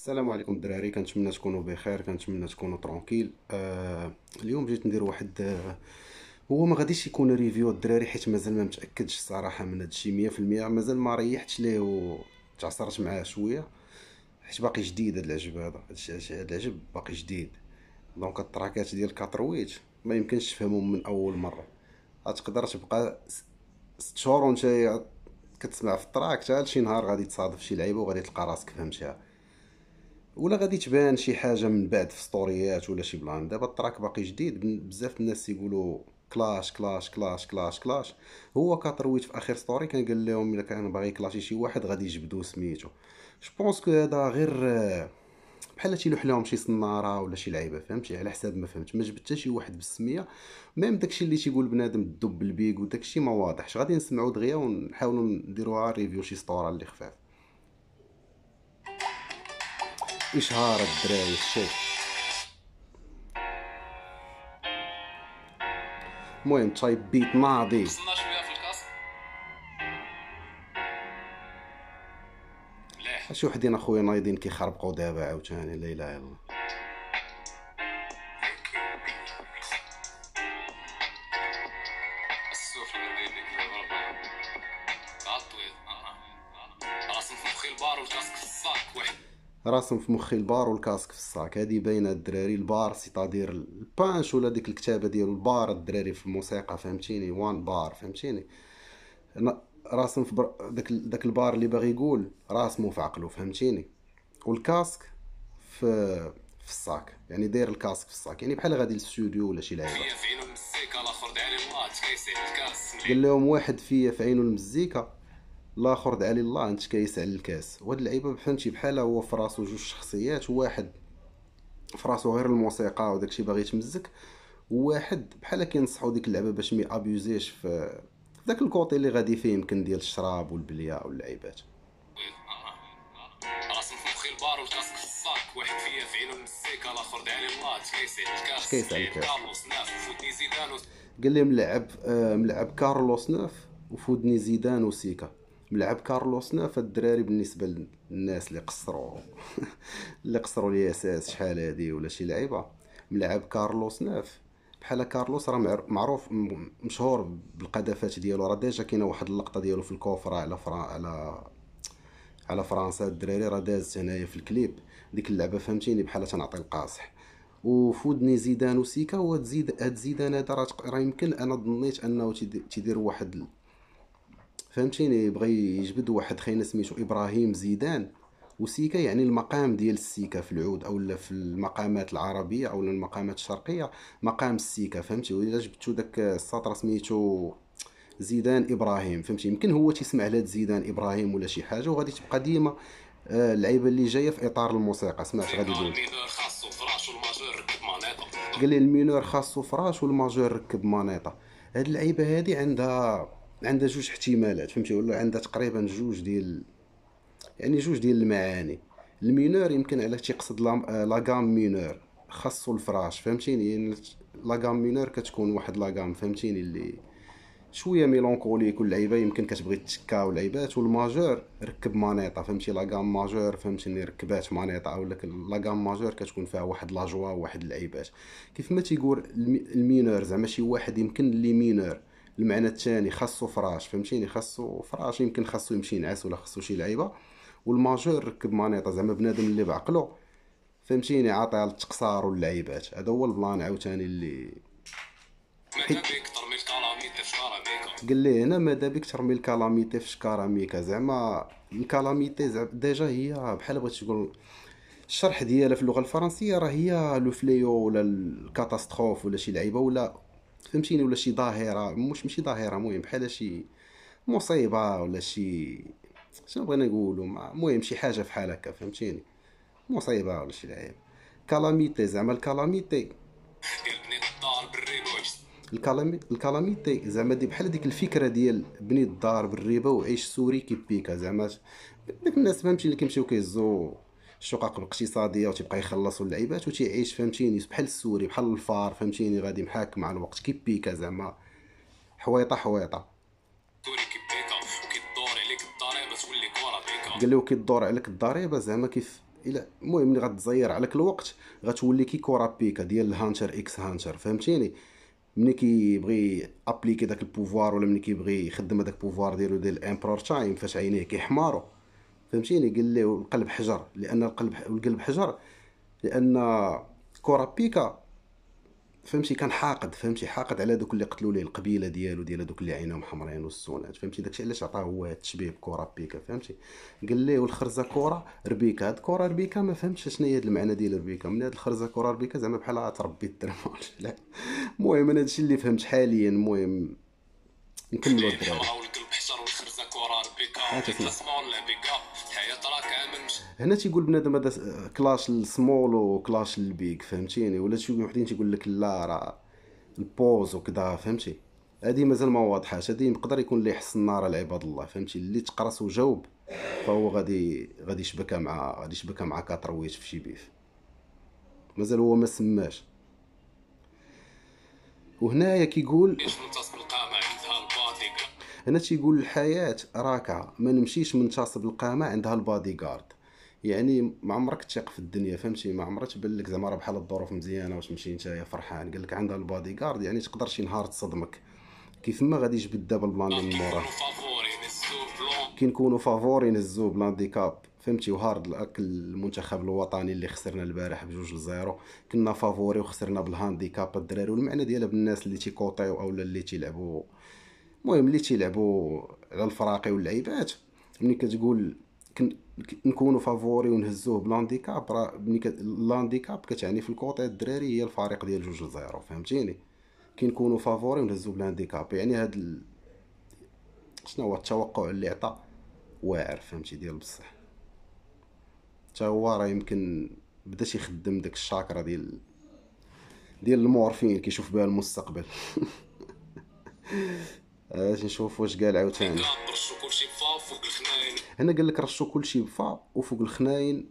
السلام عليكم الدراري كنتمنى تكونوا بخير كنتمنى تكونوا ترونكيل آه اليوم جيت ندير واحد آه هو ما غاديش يكون ريفيو الدراري حيت مازال ما متاكدش الصراحه من هادشي 100% مازال ما ريحتش ليه وتعصرت معاه شويه حيت باقي جديد هاد العجب هذا هذا العجب باقي جديد دونك التراكات ديال كاترويت ما يمكنش تفهمهم من اول مره تقدر تبقى 6 شهور وانت كتسمع في التراك حتى شي نهار غادي تصادف شي لعيبه وغادي تلقى راسك فهمتيها ولا غادي تبان شي حاجه من بعد في ستوريات ولا شي بلان دابا التراك باقي جديد بزاف الناس يقولوا كلاش كلاش كلاش كلاش كلاش هو كاترويت في اخر ستوري كان قال لهم الا كان باغي كلاشي شي واحد غادي يجبدو سميتو جو بونس كو هذا غير بحال شي لوح لهم شي صناره ولا شي لعيبه فهمتي على حساب ما فهمت ما جبت حتى شي واحد بالسميه ميم داكشي اللي تيقول بنادم الدب البيك وداكشي ما واضحش غادي نسمعو دغيا ونحاولوا نديروها ريفيو شي ستوره اللي خفاف اشهار الدراري الشيخ المهم تايب بيت ناضي مليح شي وحدين اخويا نايضين كيخربقوا دابا عاوتاني لا اله الا الله راسم في مخي البار والكاسك في الصاك هادي باينه الدراري البار سيتادير البانش ولا ديك الكتابه ديالو البار الدراري في الموسيقى فهمتيني وان بار فهمتيني راسم في بر... داك داك البار اللي باغي يقول راسمو في عقلو فهمتيني والكاسك في في الصاك يعني داير الكاسك في الصاك يعني بحال غادي للستوديو ولا شي لعيبه قال لهم واحد فيا في عينو المزيكا الاخر دعا لي الله انت كايس على الكاس وهاد اللعيبه فهمتي بحال هو فراسو جوج شخصيات واحد فراسو غير الموسيقى وداكشي باغي يتمزك واحد بحال كينصحو ديك اللعبه باش ما ابيوزيش في داك الكوطي اللي غادي فيه يمكن ديال الشراب والبليه واللعيبات البار والكاس خصاك واحد فيا في عينو المسيكه الاخر دعا الله كارلوس ناف وفودني زيدان قال لي ملعب آه، ملعب كارلوس ناف وفودني زيدان وسيكا ملعب كارلوس كارلوسنا الدراري بالنسبه للناس اللي قصروا اللي قصروا الياساس شحال هادي ولا شي لعيبه ملعب كارلوس ناف بحال كارلوس راه معروف مشهور بالقذافات ديالو راه ديجا كاينه واحد اللقطه ديالو في الكوفره على فرا على على فرنسا الدراري راه دازت هنايا في الكليب ديك اللعبه فهمتيني بحال تنعطي القاصح وفي ودني زيدان وسيكا هو زيد هاد زيدان هذا راه يمكن انا ظنيت انه تيدير واحد فهمتيني بغى يجبد واحد خينا سميتو ابراهيم زيدان وسيكا يعني المقام ديال السيكا في العود اولا في المقامات العربيه اولا المقامات الشرقيه مقام السيكا فهمتي والا جبتو داك السطر سميتو زيدان ابراهيم فهمتي يمكن هو تيسمع لهاد زيدان ابراهيم ولا شي حاجه وغادي تبقى ديما آه، اللعيبه اللي جايه في اطار الموسيقى سمعت غادي يقول قال لي المينور خاصو فراش والماجور ركب مانيطه هاد اللعيبه هادي عندها عندها جوج احتمالات فهمتي ولا عندها تقريبا جوج ديال يعني جوج ديال المعاني المينور يمكن على تيقصد آه، غام مينور خاصو الفراش فهمتيني يعني غام مينور كتكون واحد غام فهمتيني اللي شويه ميلونكوليك واللعيبه يمكن كتبغي تكا ولعيبات والماجور ركب مانيطا فهمتي غام ماجور فهمتيني ركبات مانيطا ولا غام ماجور كتكون فيها واحد لاجوا واحد اللعيبات كيف ما تيقول المينور زعما شي واحد يمكن لي مينور المعنى الثاني خاصو فراش فهمتيني خاصو فراش يمكن خاصو يمشي ينعس ولا خاصو شي لعيبه والماجور ركب مانيطه زعما بنادم اللي بعقلو فهمتيني عاطيها للتقصار واللعيبات هذا هو البلان عاوتاني اللي حيت قال لي هنا ماذا بك ترمي الكلاميتي في شكاراميكا زعما الكلاميتي زعما ديجا هي بحال بغيت تقول الشرح ديالها في اللغه الفرنسيه راه هي لو فليو ولا الكاتاستروف ولا شي لعيبه ولا فهمتيني ولا شي ظاهره مش ماشي ظاهره المهم بحال شي مصيبه ولا شي شنو بغينا نقولوا المهم شي حاجه فحال هكا فهمتيني مصيبه ولا شي لعيب كالاميتي زعما الكالاميتي الكالامي الكالاميتي زعما دي بحال ديك الفكره ديال بني الدار بالريبه وعيش سوري كيبيكا زعما داك الناس فهمتي اللي كيمشيو كيزو الشقق الاقتصاديه وتيبقى يخلصوا اللعيبات وتيعيش فهمتيني بحال السوري بحال الفار فهمتيني غادي محاك مع الوقت كيبيكا زعما حويطه حويطه قال له كيدور عليك الضريبه زعما كيف الى المهم ملي غتزير عليك الوقت غتولي كي كره بيكا ديال الهانتر اكس هانتر فهمتيني ملي كيبغي ابليكي داك البوفوار ولا ملي كيبغي يخدم هذاك البوفوار ديالو ديال الامبرور تايم فاش عينيه كيحمارو فهمتيني قال لي نقلب حجر لان القلب والقلب حجر لان كورا بيكا فهمتي كان حاقد فهمتي حاقد على دوك اللي قتلوا ليه القبيله ديالو ديال دوك اللي عينهم حمرين والسونات فهمتي داكشي علاش عطاه هو هذا التشبيه بكره بيكا فهمتي قال ليه والخرزه كره ربيكا هاد كره ربيكا ما فهمتش شنو هي المعنى ديال ربيكا من هاد الخرزه كره ربيكا زعما بحال تربي الدرهم لا المهم انا هادشي اللي فهمت حاليا المهم نكملوا الدراري القلب حجر والخرزه كره ربيكا هنا تيقول بنادم هذا كلاش السمول وكلاش البيك فهمتيني ولا شي وحدين تيقول لك لا راه البوز وكذا فهمتي هذه مازال ما واضحاش هذه يقدر يكون اللي يحسن نار لعباد الله فهمتي اللي تقرص وجاوب فهو غادي غادي يشبكها مع غادي يشبكها مع كاترويت في شي بيف مازال هو ما سماش وهنايا كيقول هنا تيقول الحياه راكعه ما نمشيش منتصب القامه عندها البادي يعني ما عمرك تثق في الدنيا فهمتي ما عمرها تبان لك زعما راه بحال الظروف مزيانه واش مشي نتايا فرحان قال لك عندها البادي غارد يعني تقدر شي نهار تصدمك كيف ما غادي يجبد دابا البلان من موراه كنكونوا فافوري نهزو بلان دي كاب فهمتي وهارد الاكل المنتخب الوطني اللي خسرنا البارح بجوج لزيرو كنا فافوري وخسرنا بالهانديكاب الدراري والمعنى ديالها بالناس اللي تيكوطيو اولا اللي تيلعبوا المهم اللي تيلعبوا على الفراقي واللعيبات ملي كتقول كن نكونوا فافوري ونهزوه بلانديكاب راه ملي لانديكاب كتعني في الكوطي الدراري هي الفريق ديال جوج لزيرو فهمتيني كي نكونوا فافوري ونهزوه بلانديكاب يعني هاد ال... شنو هو التوقع اللي عطى واعر فهمتي ديال بصح حتى هو راه يمكن بدا تيخدم داك الشاكرا ديال ديال المورفين كيشوف بها المستقبل اش آه، نشوف واش قال عاوتاني هنا قال لك رشوا كلشي بفا وفوق الخناين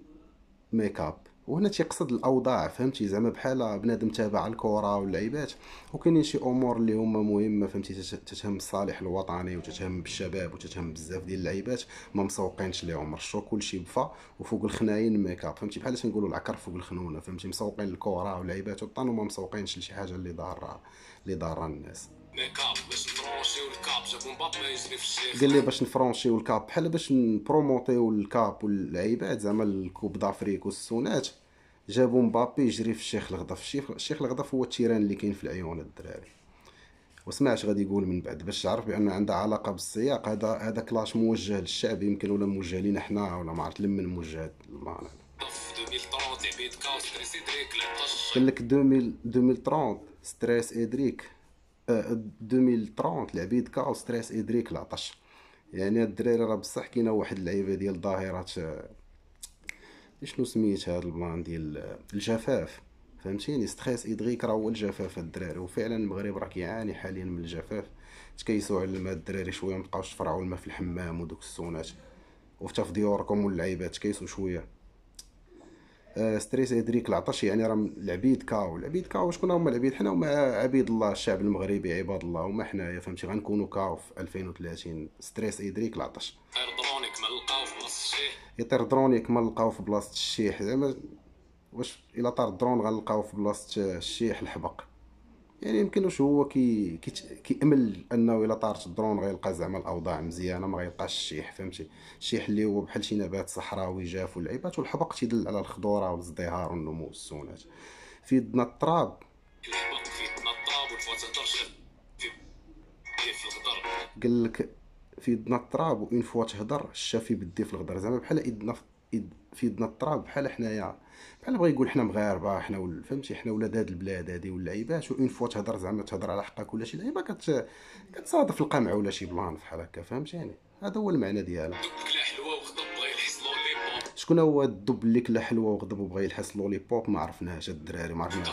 ميك اب وهنا تيقصد الاوضاع فهمتي زعما بحال بنادم تابع الكره واللعيبات وكاينين شي امور اللي هما مهمه فهمتي تتهم الصالح الوطني وتتهم بالشباب وتتهم بزاف ديال اللعيبات ما مسوقينش ليهم رشوا كلشي بفا وفوق الخناين ميكاب فهمتي بحال تنقولوا العكر فوق الخنونه فهمتي مسوقين الكره واللعيبات والطن وما مسوقينش لشي حاجه اللي ضاره اللي ضاره الناس ميكاب باش قال لي باش نفرونشيو الكاب بحال باش نبروموطيو الكاب واللعيبات زعما الكوب دافريك والسونات جابو مبابي يجري في الشيخ الغضف الشيخ الغضف هو التيران اللي كاين في العيون الدراري وسمع اش غادي يقول من بعد باش تعرف بان عندها علاقه بالسياق هذا هذا كلاش موجه للشعب يمكن ولا موجه لينا حنا ولا ما عرفت لمن موجه الله اعلم قال لك 2030 ستريس ادريك 2030 آه، العبيد آه، كاو ستريس ادريك العطش يعني الدراري راه بصح كاينه واحد اللعيبه ديال ظاهره آه، شنو سميت هذا البلان ديال الجفاف فهمتيني ستريس ادريك راه هو الجفاف الدراري وفعلا المغرب راه كيعاني حاليا من الجفاف تكيسوا على الماء الدراري شويه مبقاوش تفرعوا الماء في الحمام ودوك السونات وفي تفضيوركم واللعيبات تكيسوا شويه ستريس ادريك العطش يعني راهم العبيد كاو العبيد كاو شكون هما العبيد حنا هما عبيد الله الشعب المغربي عباد الله هما حنايا فهمتي غنكونوا كاو في 2030 ستريس ادريك العطش يطير دروني كما لقاو في بلاصه الشيح يطير دروني كما لقاو في بلاصه الشيح زعما واش الا طار الدرون غنلقاو في بلاصه الشيح الحبق يعني يمكن واش هو كي كيامل انه الا طارت الدرون غيلقى زعما الاوضاع مزيانه ما غيلقاش الشيح فهمتي الشيح اللي هو بحال شي نبات صحراوي جاف والعيبات والحبق تيدل على الخضوره والازدهار والنمو والسونات في يدنا التراب قال لك في يدنا التراب وان فوا تهضر الشافي بدي في الغدر زعما بحال يدنا في يدنا التراب بحال حنايا بحال بغا يقول حنا مغاربه حنا فهمتي حنا ولاد هاد البلاد هادي واللعيبات اون فوا تهضر زعما تهضر على حقك ولا شي لعيبه كت كتصادف القمع ولا شي بلان بحال هكا فهمتيني هذا هو المعنى ديالها شكون هو الدب اللي كلا حلوه وغضب وبغى يلحس لولي بوب ما عرفناهاش الدراري ما عرفناهاش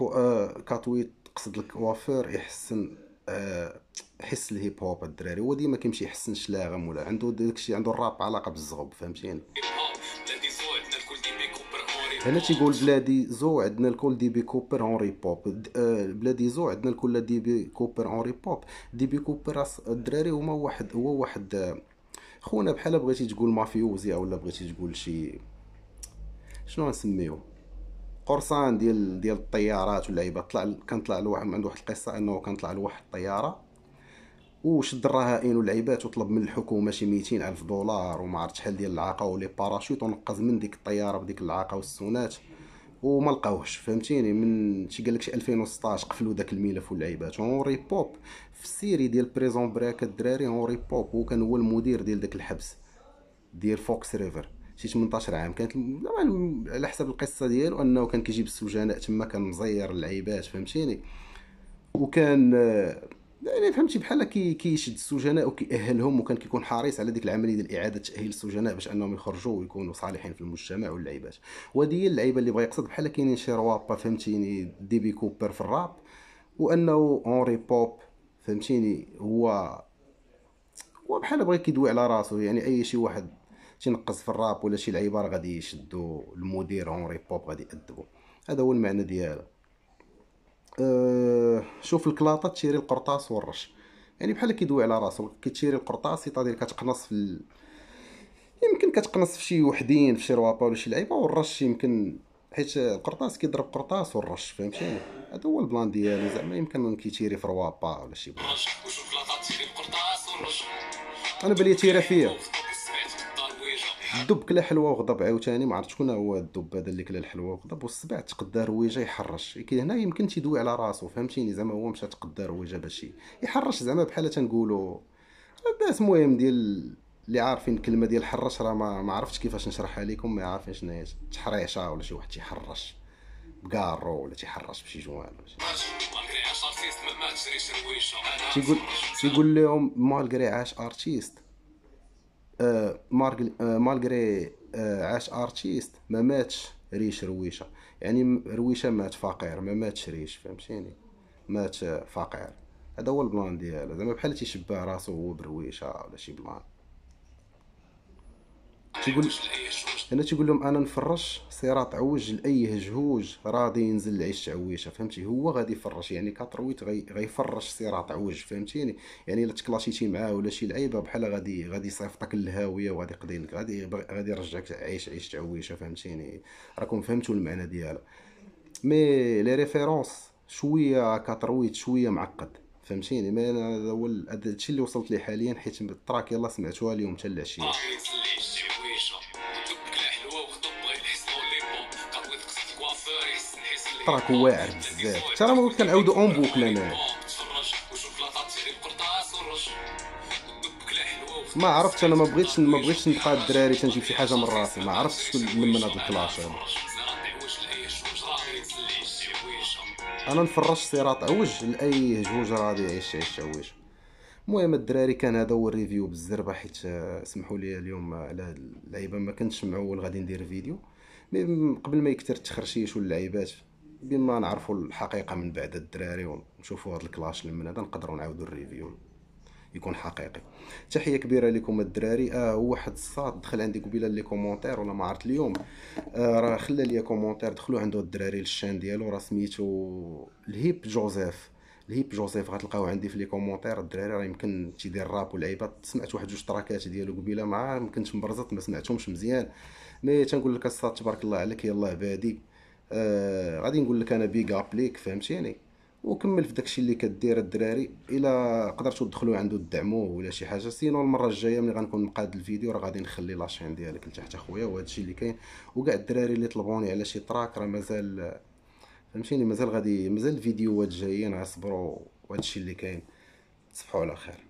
آه، كاتويت قصد الكوافير يحسن آه، حس الهيب هوب الدراري هو ديما كيمشي يحسن شلاغم ولا عنده داكشي عنده الراب علاقه بالزغب فهمتيني هنا تيقول بلادي زو عندنا الكل دي بي كوبر هونري بوب آه، بلادي زو عندنا الكل دي بي كوبر هونري بوب دي بي كوبر الدراري هما واحد هو واحد آه، خونا بحال بغيتي تقول مافيوزي اولا بغيتي تقول شي شنو نسميو قرصان ديال ديال الطيارات ولا عيبه طلع كان طلع لواحد عنده واحد القصه انه كان طلع لواحد الطياره وشد الرهائن والعيبات وطلب من الحكومه شي 200 الف دولار وما عرفت شحال ديال العاقه ولي باراشوت ونقز من ديك الطياره بديك العاقه والسونات وما لقاوهش فهمتيني من شي قال لك شي 2016 قفلوا داك الملف والعيبات هونري بوب في السيري ديال بريزون بريك الدراري هونري بوب هو كان هو المدير ديال داك الحبس ديال فوكس ريفر شي 18 عام كانت على حسب القصه ديالو انه كان كيجيب السجناء تما كان مزير العيبات فهمتيني وكان آه، يعني فهمتي بحال كي كيشد السجناء وكيأهلهم وكان كيكون حريص على ديك العمليه ديال اعاده تاهيل السجناء باش انهم يخرجوا ويكونوا صالحين في المجتمع واللعيبات وهذه هي اللعيبه اللي بغا يقصد بحال كاينين شي روابا فهمتيني ديبي كوبر في الراب وانه اونري بوب فهمتيني هو هو بحال بغا كيدوي على راسو يعني اي شي واحد تينقص في الراب ولا شي لعيبه غادي يشدو المدير اونري بوب غادي يأدبو هذا هو المعنى ديالها آه، شوف الكلاطه تشيري القرطاس والرش يعني بحال كيدوي على راسو كتشيري القرطاس سيتادير كتقنص في ال... يمكن كتقنص في شي وحدين في شي رواطه ولا شي لعيبه والرش يمكن حيت القرطاس كيضرب قرطاس والرش فهمتيني هذا هو البلان ديالو زعما يمكن كيتيري في روابا ولا شي بلاصه القرطاس والرش انا بلي تيرا فيا الدب كلا حلوه وغضب عاوتاني ما عرفتش شكون هو الدب هذا اللي كلا الحلوه وغضب والسبع تقدا رويجه يحرش هنا يمكن تيدوي على راسو فهمتيني زعما هو مشى تقدا رويجه باش يحرش زعما بحال تنقولوا الناس المهم ديال اللي عارفين الكلمه ديال حرش راه ما, ما عرفتش كيفاش نشرحها لكم ما عارفين شنو هي تحريشه ولا شي واحد تيحرش بكارو ولا تيحرش بشي جوال تيقول تيقول لهم مالغري عاش ارتيست آه، مالغري آه، عاش ارتيست ما ماتش ريش رويشه يعني رويشه مات فقير ما ماتش ريش فهمتيني مات آه، فقير هذا هو البلان ديالو زعما بحال تيشبه راسو هو برويشه ولا شي بلان تيقول هنا تيقول لهم انا نفرش صراط عوج لاي هجهوج راضي ينزل العيش تعويشه فهمتي هو غادي يفرش يعني كاترويت غيفرش صراط عوج فهمتيني يعني الا تكلاشيتي معاه ولا شي لعيبه بحال غادي غادي يصيفطك للهاويه وغادي يقضي لك غادي غادي يرجعك عيش عيش تعويشه فهمتيني راكم فهمتوا المعنى ديالها مي لي ريفيرونس شويه كاترويت شويه معقد فهمتيني مي انا هذا هو الشيء اللي وصلت ليه حاليا حيت التراك يلاه سمعتوها اليوم حتى العشيه الخط واعر بزاف حتى راه ممكن نعاودو اون بوكل انا ما عرفت انا ما بغيتش ما بغيتش نبقى الدراري تنجيب شي حاجه من راسي ما عرفتش من هاد الكلاس انا انا نفرج صراط عوج لاي راه غادي يعيش عيش عوج المهم الدراري كان هذا هو الريفيو بالزربه حيت آه، سمحوا لي اليوم على آه، هاد اللعيبه ما كنتش معول غادي ندير فيديو قبل ما يكثر التخرشيش واللعيبات بما نعرفوا الحقيقه من بعد الدراري ونشوفوا هذا الكلاش اللي من هذا نقدروا نعاودوا الريفيو يكون حقيقي تحيه كبيره لكم الدراري اه هو واحد الصاد دخل عندي قبيله لي كومونتير ولا ما عرفت اليوم آه راه خلى لي كومونتير دخلوا عنده الدراري للشان ديالو راه سميتو الهيب جوزيف الهيب جوزيف غتلقاو عندي في لي كومونتير الدراري راه يمكن تيدير راب والعيبات سمعت واحد جوج تراكات ديالو قبيله ما كنتش مبرزط ما سمعتهمش مزيان مي تنقول لك الصاد تبارك الله عليك يلاه بادي آه، غادي نقول لك انا بيغ اب ليك فهمتيني يعني وكمل في داكشي اللي كدير الدراري الا قدرتوا تدخلوا عنده تدعموه ولا شي حاجه سينو المره الجايه ملي غنكون مقاد الفيديو راه غادي نخلي لاشين ديالك لتحت اخويا وهادشي اللي كاين وكاع الدراري اللي طلبوني على شي تراك راه مازال فهمتيني مازال غادي مازال الفيديوهات جايين وهذا وهادشي اللي كاين تصبحوا على خير